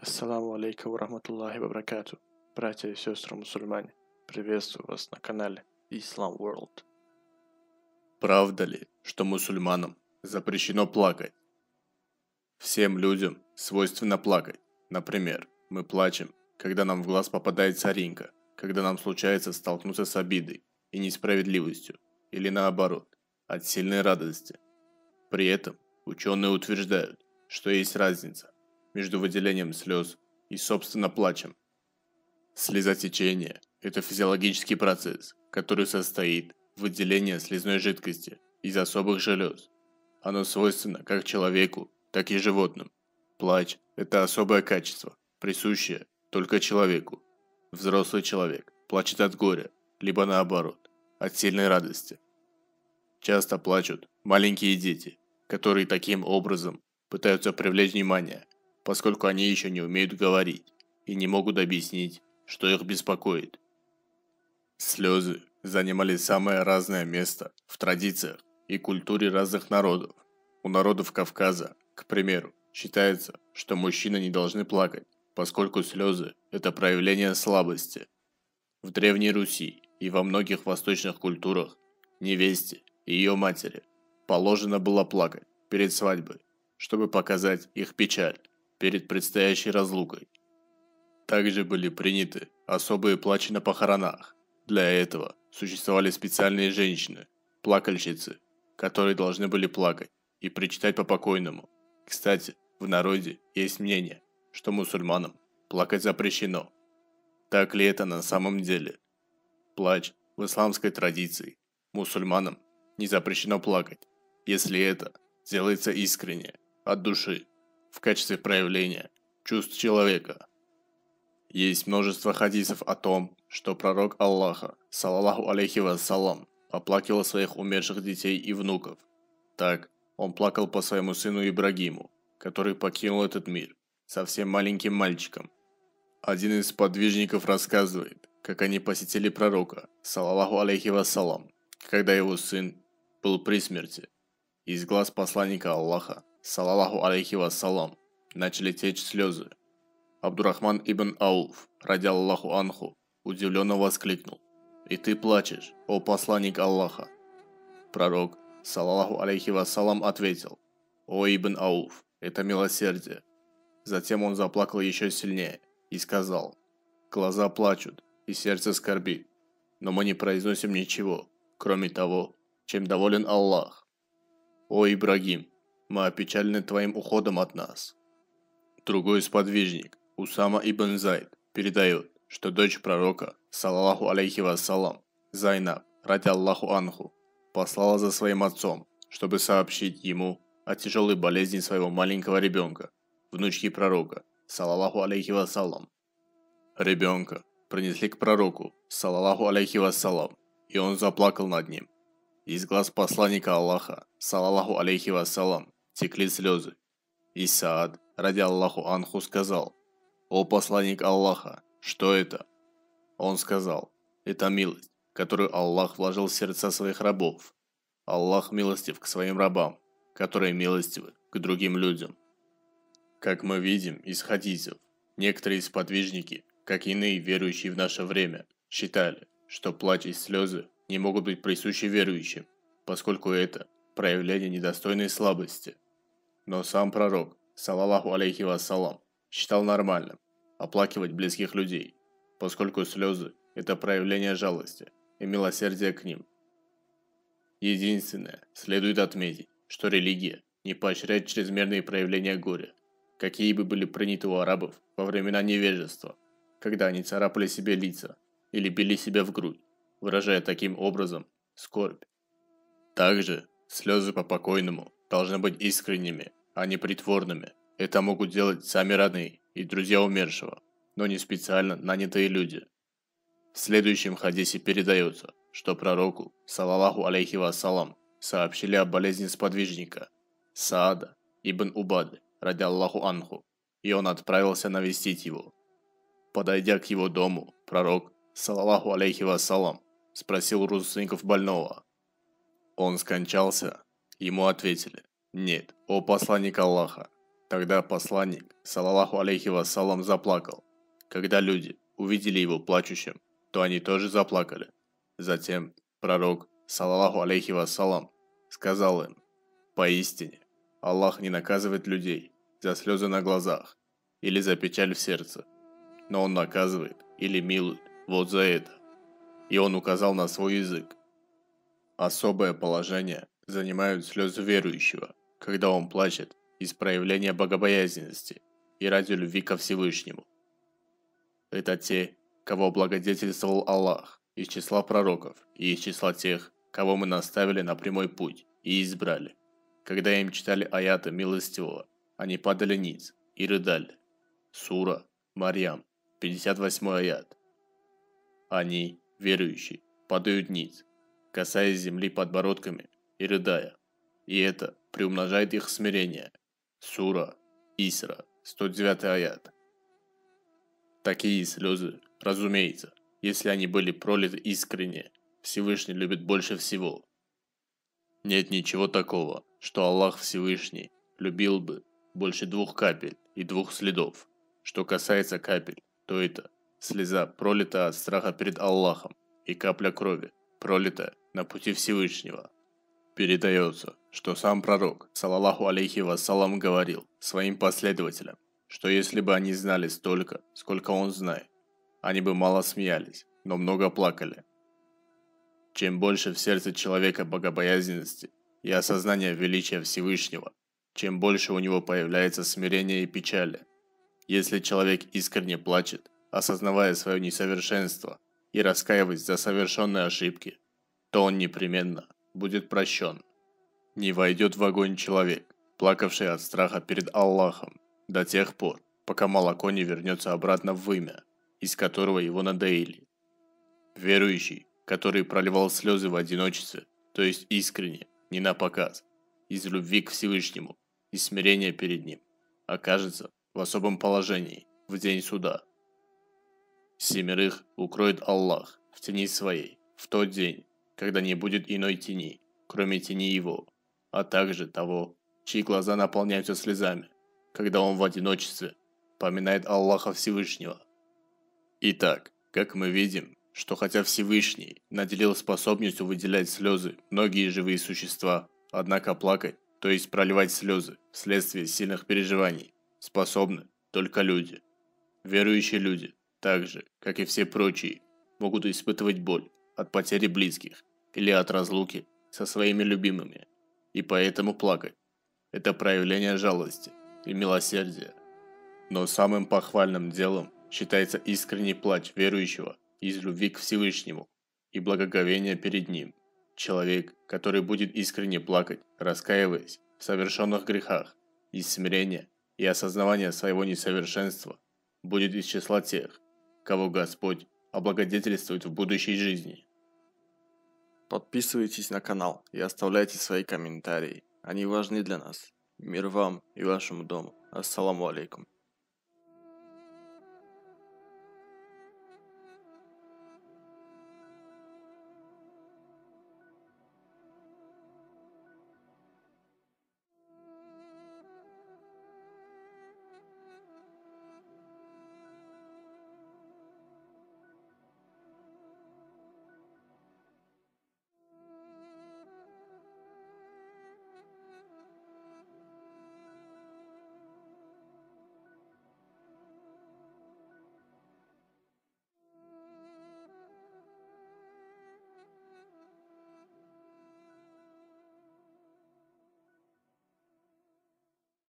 Ассаламу алейкум рахматуллахи вабракату. Братья и сестры мусульмане, приветствую вас на канале Islam World. Правда ли, что мусульманам запрещено плакать? Всем людям свойственно плакать. Например, мы плачем, когда нам в глаз попадает соринка, когда нам случается столкнуться с обидой и несправедливостью, или наоборот, от сильной радости. При этом ученые утверждают, что есть разница между выделением слез и, собственно, плачем. Слезотечение – это физиологический процесс, который состоит в выделении слезной жидкости из особых желез. Оно свойственно как человеку, так и животным. Плач – это особое качество, присущее только человеку. Взрослый человек плачет от горя, либо наоборот, от сильной радости. Часто плачут маленькие дети, которые таким образом пытаются привлечь внимание поскольку они еще не умеют говорить и не могут объяснить, что их беспокоит. Слезы занимали самое разное место в традициях и культуре разных народов. У народов Кавказа, к примеру, считается, что мужчины не должны плакать, поскольку слезы – это проявление слабости. В Древней Руси и во многих восточных культурах невесте и ее матери положено было плакать перед свадьбой, чтобы показать их печаль перед предстоящей разлукой. Также были приняты особые плачи на похоронах. Для этого существовали специальные женщины, плакальщицы, которые должны были плакать и причитать по покойному. Кстати, в народе есть мнение, что мусульманам плакать запрещено. Так ли это на самом деле? Плач в исламской традиции. Мусульманам не запрещено плакать, если это делается искренне, от души в качестве проявления чувств человека. Есть множество хадисов о том, что пророк Аллаха, салаллаху алейхи вассалам, оплакивал своих умерших детей и внуков. Так, он плакал по своему сыну Ибрагиму, который покинул этот мир, совсем маленьким мальчиком. Один из подвижников рассказывает, как они посетили пророка, салаллаху алейхи вассалам, когда его сын был при смерти. Из глаз посланника Аллаха, салалаху алейхи вассалам, начали течь слезы. Абдурахман ибн Ауф, ради Аллаху Анху, удивленно воскликнул. «И ты плачешь, о посланник Аллаха!» Пророк, салалаху алейхи вассалам, ответил. «О Ибн Ауф, это милосердие!» Затем он заплакал еще сильнее и сказал. «Глаза плачут, и сердце скорбит, но мы не произносим ничего, кроме того, чем доволен Аллах. О Ибрагим, мы опечалены твоим уходом от нас. Другой сподвижник, Усама ибн Зайд, передает, что дочь пророка, салаллаху алейхи вассалам, Зайнаб, ради Аллаху Анху, послала за своим отцом, чтобы сообщить ему о тяжелой болезни своего маленького ребенка, внучки пророка, салаллаху алейхи вассалам. Ребенка принесли к пророку, салаллаху алейхи вассалам, и он заплакал над ним. Из глаз посланника Аллаха, салаллаху алейхи вассалам, текли слезы. И ради Аллаху Анху, сказал, «О посланник Аллаха, что это?» Он сказал, «Это милость, которую Аллах вложил в сердца своих рабов. Аллах милостив к своим рабам, которые милостивы к другим людям». Как мы видим из хадисов, некоторые сподвижники, как иные верующие в наше время, считали, что плач и слезы не могут быть присущи верующим, поскольку это проявление недостойной слабости – но сам пророк, (салаллаху алейхи вассалам, считал нормальным оплакивать близких людей, поскольку слезы – это проявление жалости и милосердия к ним. Единственное, следует отметить, что религия не поощряет чрезмерные проявления горя, какие бы были приняты у арабов во времена невежества, когда они царапали себе лица или били себя в грудь, выражая таким образом скорбь. Также слезы по покойному должны быть искренними а не притворными. Это могут делать сами родные и друзья умершего, но не специально нанятые люди. В следующем хадисе передается, что пророку, салаллаху алейхи вассалам, сообщили о болезни сподвижника, Саада ибн Убады, ради Аллаху Анху, и он отправился навестить его. Подойдя к его дому, пророк, салаллаху алейхи вассалам, спросил родственников больного. Он скончался? Ему ответили, нет, о посланник Аллаха. Тогда посланник, салаллаху алейхи вассалам, заплакал. Когда люди увидели его плачущим, то они тоже заплакали. Затем пророк, салаллаху алейхи вассалам, сказал им, «Поистине, Аллах не наказывает людей за слезы на глазах или за печаль в сердце, но Он наказывает или милует вот за это». И Он указал на свой язык. Особое положение занимают слезы верующего, когда он плачет из проявления богобоязненности и ради любви ко Всевышнему. Это те, кого благодетельствовал Аллах из числа пророков и из числа тех, кого мы наставили на прямой путь и избрали. Когда им читали аяты милостивого, они падали ниц и рыдали. Сура Марьям, 58 аят. Они, верующие, падают ниц, касаясь земли подбородками и рыдая. И это приумножает их смирение. Сура, Исра, 109 аят. Такие слезы, разумеется, если они были пролиты искренне, Всевышний любит больше всего. Нет ничего такого, что Аллах Всевышний любил бы больше двух капель и двух следов. Что касается капель, то это слеза пролита от страха перед Аллахом и капля крови, пролита на пути Всевышнего. Передается, что сам пророк, салаллаху алейхи вассалам, говорил своим последователям, что если бы они знали столько, сколько он знает, они бы мало смеялись, но много плакали. Чем больше в сердце человека богобоязненности и осознания величия Всевышнего, чем больше у него появляется смирения и печали. Если человек искренне плачет, осознавая свое несовершенство и раскаиваясь за совершенные ошибки, то он непременно будет прощен. Не войдет в огонь человек, плакавший от страха перед Аллахом, до тех пор, пока молоко не вернется обратно в вымя, из которого его надоели. Верующий, который проливал слезы в одиночестве, то есть искренне, не на показ, из любви к Всевышнему и смирения перед ним, окажется в особом положении в день суда. Семерых укроет Аллах в тени своей в тот день, когда не будет иной тени, кроме тени его, а также того, чьи глаза наполняются слезами, когда он в одиночестве поминает Аллаха Всевышнего. Итак, как мы видим, что хотя Всевышний наделил способностью выделять слезы многие живые существа, однако плакать, то есть проливать слезы вследствие сильных переживаний, способны только люди. Верующие люди, так же, как и все прочие, могут испытывать боль от потери близких, или от разлуки со своими любимыми, и поэтому плакать. Это проявление жалости и милосердия. Но самым похвальным делом считается искренний плач верующего из любви к Всевышнему и благоговения перед Ним. Человек, который будет искренне плакать, раскаиваясь в совершенных грехах, из смирения и осознавания своего несовершенства, будет из числа тех, кого Господь облагодетельствует в будущей жизни. Подписывайтесь на канал и оставляйте свои комментарии. Они важны для нас. Мир вам и вашему дому. Ассаламу алейкум.